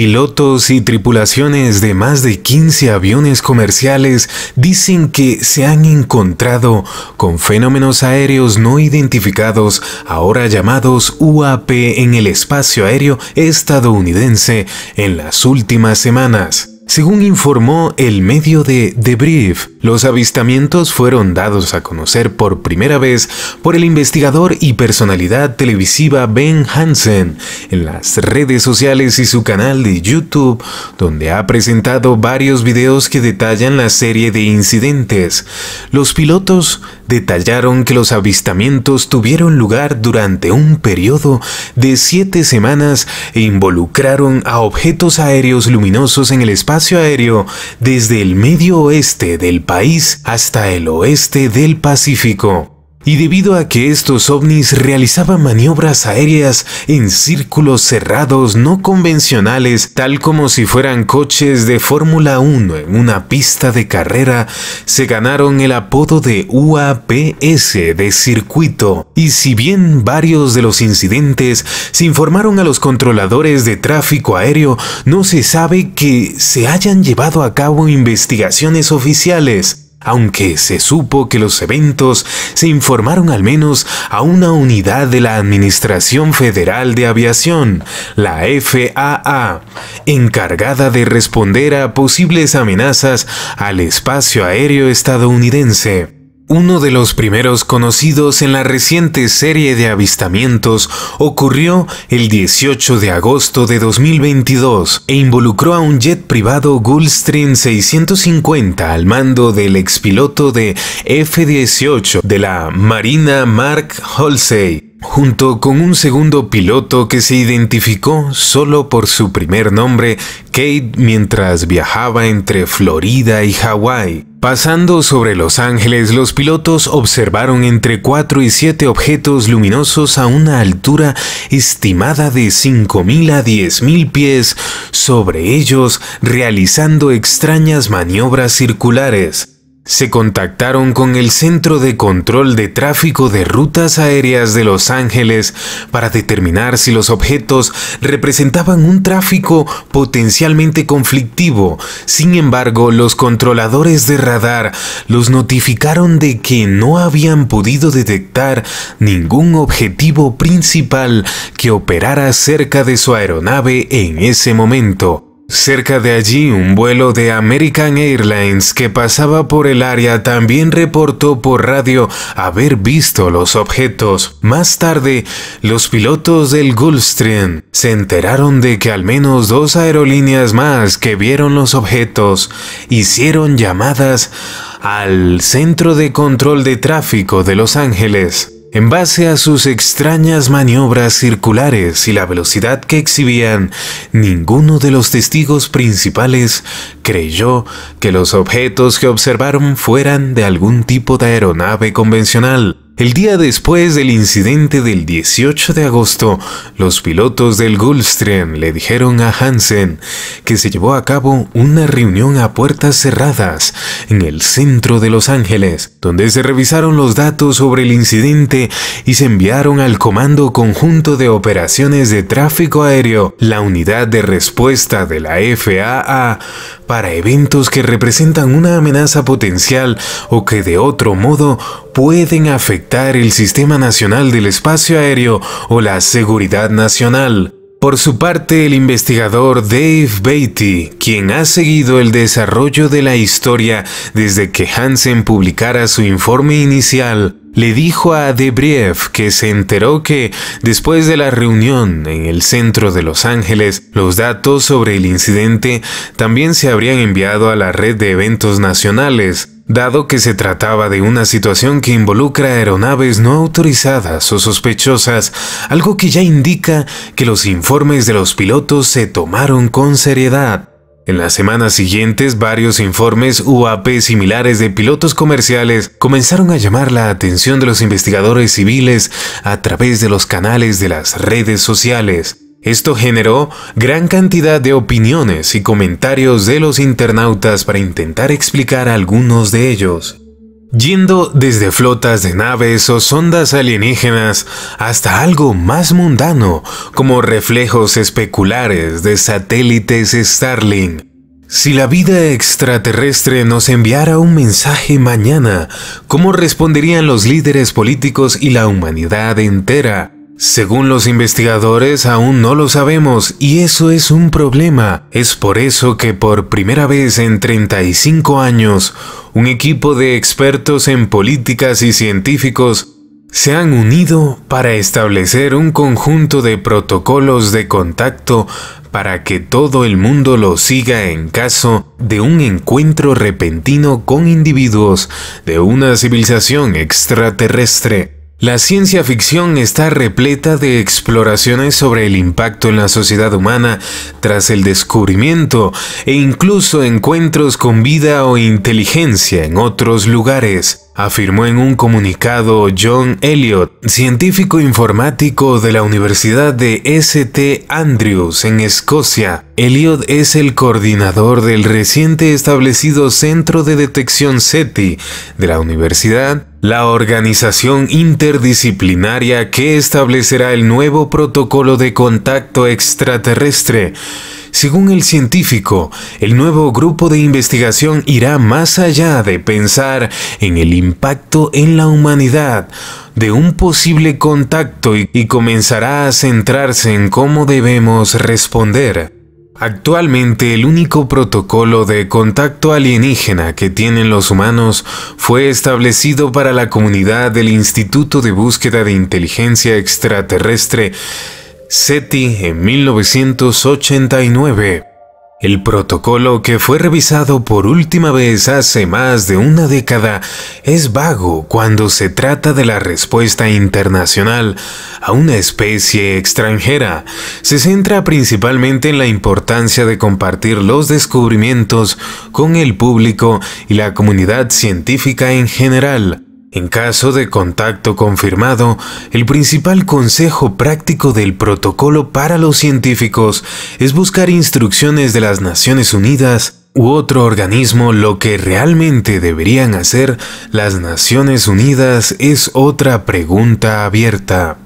Pilotos y tripulaciones de más de 15 aviones comerciales dicen que se han encontrado con fenómenos aéreos no identificados, ahora llamados UAP, en el espacio aéreo estadounidense en las últimas semanas. Según informó el medio de The Brief, los avistamientos fueron dados a conocer por primera vez por el investigador y personalidad televisiva Ben Hansen en las redes sociales y su canal de YouTube, donde ha presentado varios videos que detallan la serie de incidentes. Los pilotos detallaron que los avistamientos tuvieron lugar durante un periodo de siete semanas e involucraron a objetos aéreos luminosos en el espacio aéreo desde el medio oeste del país hasta el oeste del Pacífico. Y debido a que estos ovnis realizaban maniobras aéreas en círculos cerrados no convencionales, tal como si fueran coches de Fórmula 1 en una pista de carrera, se ganaron el apodo de UAPS de circuito. Y si bien varios de los incidentes se informaron a los controladores de tráfico aéreo, no se sabe que se hayan llevado a cabo investigaciones oficiales aunque se supo que los eventos se informaron al menos a una unidad de la Administración Federal de Aviación, la FAA, encargada de responder a posibles amenazas al espacio aéreo estadounidense. Uno de los primeros conocidos en la reciente serie de avistamientos ocurrió el 18 de agosto de 2022 e involucró a un jet privado Gulfstream 650 al mando del expiloto de F-18 de la Marina Mark Halsey junto con un segundo piloto que se identificó solo por su primer nombre, Kate, mientras viajaba entre Florida y Hawái. Pasando sobre Los Ángeles, los pilotos observaron entre 4 y siete objetos luminosos a una altura estimada de 5.000 a 10.000 pies sobre ellos, realizando extrañas maniobras circulares se contactaron con el Centro de Control de Tráfico de Rutas Aéreas de Los Ángeles para determinar si los objetos representaban un tráfico potencialmente conflictivo. Sin embargo, los controladores de radar los notificaron de que no habían podido detectar ningún objetivo principal que operara cerca de su aeronave en ese momento. Cerca de allí, un vuelo de American Airlines que pasaba por el área también reportó por radio haber visto los objetos. Más tarde, los pilotos del Gulfstream se enteraron de que al menos dos aerolíneas más que vieron los objetos hicieron llamadas al Centro de Control de Tráfico de Los Ángeles. En base a sus extrañas maniobras circulares y la velocidad que exhibían, ninguno de los testigos principales creyó que los objetos que observaron fueran de algún tipo de aeronave convencional, el día después del incidente del 18 de agosto, los pilotos del Gulfstream le dijeron a Hansen que se llevó a cabo una reunión a puertas cerradas en el centro de Los Ángeles, donde se revisaron los datos sobre el incidente y se enviaron al Comando Conjunto de Operaciones de Tráfico Aéreo, la unidad de respuesta de la FAA, para eventos que representan una amenaza potencial o que de otro modo pueden afectar el Sistema Nacional del Espacio Aéreo o la seguridad nacional. Por su parte, el investigador Dave Beatty, quien ha seguido el desarrollo de la historia desde que Hansen publicara su informe inicial, le dijo a Debrief que se enteró que, después de la reunión en el centro de Los Ángeles, los datos sobre el incidente también se habrían enviado a la red de eventos nacionales, dado que se trataba de una situación que involucra aeronaves no autorizadas o sospechosas, algo que ya indica que los informes de los pilotos se tomaron con seriedad. En las semanas siguientes, varios informes UAP similares de pilotos comerciales comenzaron a llamar la atención de los investigadores civiles a través de los canales de las redes sociales. Esto generó gran cantidad de opiniones y comentarios de los internautas para intentar explicar algunos de ellos. Yendo desde flotas de naves o sondas alienígenas hasta algo más mundano como reflejos especulares de satélites Starlink. Si la vida extraterrestre nos enviara un mensaje mañana, ¿cómo responderían los líderes políticos y la humanidad entera? Según los investigadores, aún no lo sabemos y eso es un problema. Es por eso que por primera vez en 35 años, un equipo de expertos en políticas y científicos se han unido para establecer un conjunto de protocolos de contacto para que todo el mundo lo siga en caso de un encuentro repentino con individuos de una civilización extraterrestre. La ciencia ficción está repleta de exploraciones sobre el impacto en la sociedad humana tras el descubrimiento e incluso encuentros con vida o inteligencia en otros lugares, afirmó en un comunicado John Elliot, científico informático de la Universidad de St. Andrews en Escocia. Elliot es el coordinador del reciente establecido Centro de Detección SETI de la Universidad, la organización interdisciplinaria que establecerá el nuevo protocolo de contacto extraterrestre. Según el científico, el nuevo grupo de investigación irá más allá de pensar en el impacto en la humanidad de un posible contacto y, comenzará a centrarse en cómo debemos responder. Actualmente el único protocolo de contacto alienígena que tienen los humanos fue establecido para la comunidad del Instituto de Búsqueda de Inteligencia Extraterrestre SETI en 1989. El protocolo que fue revisado por última vez hace más de una década es vago cuando se trata de la respuesta internacional a una especie extranjera. Se centra principalmente en la importancia de compartir los descubrimientos con el público y la comunidad científica en general. En caso de contacto confirmado, el principal consejo práctico del protocolo para los científicos es buscar instrucciones de las Naciones Unidas u otro organismo. Lo que realmente deberían hacer las Naciones Unidas es otra pregunta abierta.